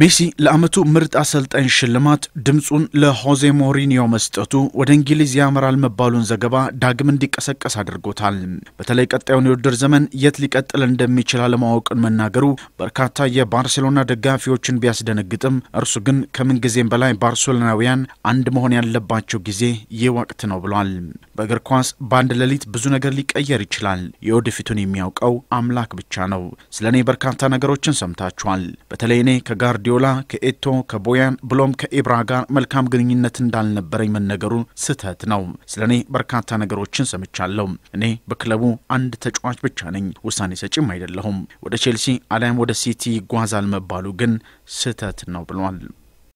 ሜሲ ለዓመቱ ምርጥ አሰልጣኝ ሽልማት ድምፁን ለሆዜ ሞሪኒዮ መስጠቱ ወደ እንግሊዝ ያመራል መባሉን ዘገባ ዳግም እንዲቀሰቀስ አድርጎታል። በተለይ ቀጣዩን የውድድር ዘመን የት ሊቀጥል እንደሚችል አለማወቅን መናገሩ በርካታ የባርሴሎና ደጋፊዎችን ቢያስደነግጥም፣ እርሱ ግን ከምንጊዜም በላይ ባርሴሎናውያን አንድ መሆን ያለባቸው ጊዜ ይህ ወቅት ነው ብሏል። በእግር ኳስ በአንድ ሌሊት ብዙ ነገር ሊቀየር ይችላል። የወደፊቱን የሚያውቀው አምላክ ብቻ ነው። ስለ እኔ በርካታ ነገሮችን ሰምታችኋል። በተለይ እኔ ከጋር ጓርዲዮላ ከኤቶ ከቦያን ብሎም ከኤብራ ጋር መልካም ግንኙነት እንዳልነበረኝ መነገሩ ስህተት ነው። ስለ እኔ በርካታ ነገሮችን ሰምቻለሁ። እኔ በክለቡ አንድ ተጫዋች ብቻ ነኝ፣ ውሳኔ ሰጪም አይደለሁም። ወደ ቼልሲ አሊያም ወደ ሲቲ ይጓዛል መባሉ ግን ስህተት ነው ብሏል።